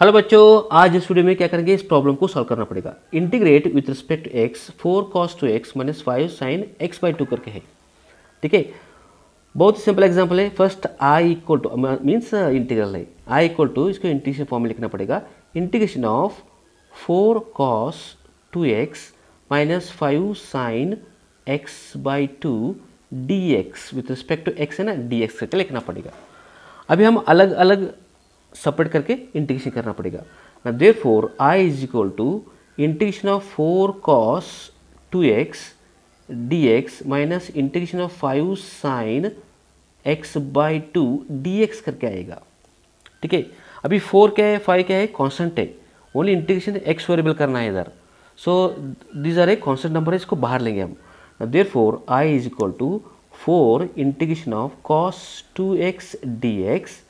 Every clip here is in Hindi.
हेलो बच्चों आज इस वीडियो में क्या करेंगे इस प्रॉब्लम को सॉल्व करना पड़ेगा integrate with respect to x four cos two x minus five sine x by two करके है ठीक है बहुत ही सिंपल एग्जांपल है first I equal to means integral है आई इक्वल टू इसको इंटीग्रेशन फॉर्म में लिखना पड़ेगा integration of four cos two x minus five sine x by two d x with respect to x है ना डी एक्स करके लिखना पड़ेगा अभी हम अलग अलग सपरेट करके इंटीग्रेशन करना पड़ेगा ना there four I is equal to integration of four cos two x d x minus integration of five sine x by two d x करके आएगा ठीक है अभी फोर क्या है फाइव क्या है कॉन्स्टेंट है ओनली इंटीग्रेशन एक्स वेरिएबल करना है इधर so these are a constant number है इसको बाहर लेंगे हम there four I is equal to four integration of cos two x d x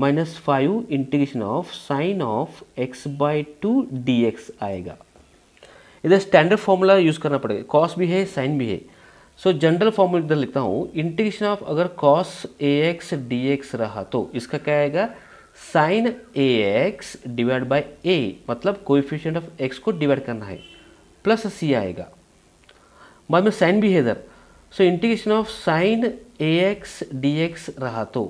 minus five integration of sine of x by two d x आएगा इधर स्टैंडर्ड फॉर्मूला यूज़ करना पड़ेगा कॉस भी है साइन भी है सो जनरल फॉर्मूला इधर लिखता हूँ इंटीग्रेशन ऑफ अगर cos a x d x रहा तो इसका क्या आएगा sine a x divide by a मतलब कोएफिशिएंट ऑफ एक्स को डिवाइड करना है प्लस सी आएगा बाद में साइन भी है इधर so integration of sine a x d x रहा तो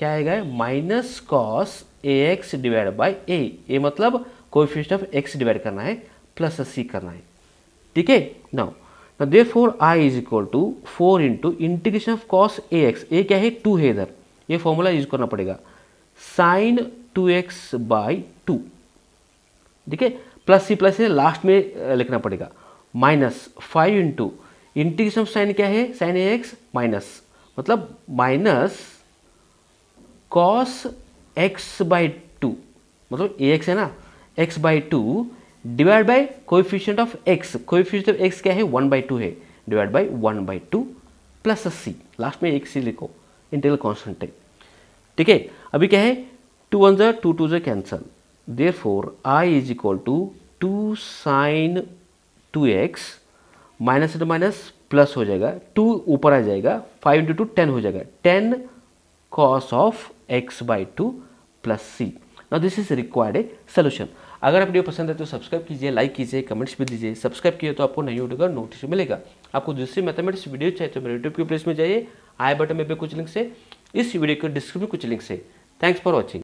क्या आएगा minus cos a x divide by a a मतलब कोफिशियंट ऑफ एक्स डिवाइड करना है प्लस सी करना है ठीक है now four I is equal to four into integration of cos a x a क्या है टू है इधर ये फॉर्मूला यूज करना पड़ेगा sine two x by two ठीक है प्लस सी प्लस लास्ट में लिखना पड़ेगा minus five into integration of sine क्या है साइन ए एक्स माइनस मतलब minus cos x by two मतलब ए एक्स है ना x by two divide by coefficient of x coefficient of x क्या है वन बाई टू है divide by one by two plus C last में एक सी लिखो इंटीरियल कॉन्स्टेंट है ठीक है अभी क्या है टू वन जो टू टू जो cancel there four I is equal to two sine two x minus into minus plus हो जाएगा टू ऊपर आ जाएगा फाइव इंटू टू टेन हो जाएगा ten cos of x by 2 plus C ना this is required a solution अगर आप वीडियो पसंद है तो सब्सक्राइब कीजिए लाइक कीजिए कमेंट्स भी दीजिए सब्सक्राइब किए तो आपको नई वीडियो का नोटिस मिलेगा आपको दूसरी मैथमेटिक्स वीडियो चाहिए तो मेरे यूट्यूब के प्लेस में जाइए आई बटन में पे कुछ लिंक से इस वीडियो के डिस्क्रिप्शन में कुछ लिंक से थैंक्स फॉर वॉचिंग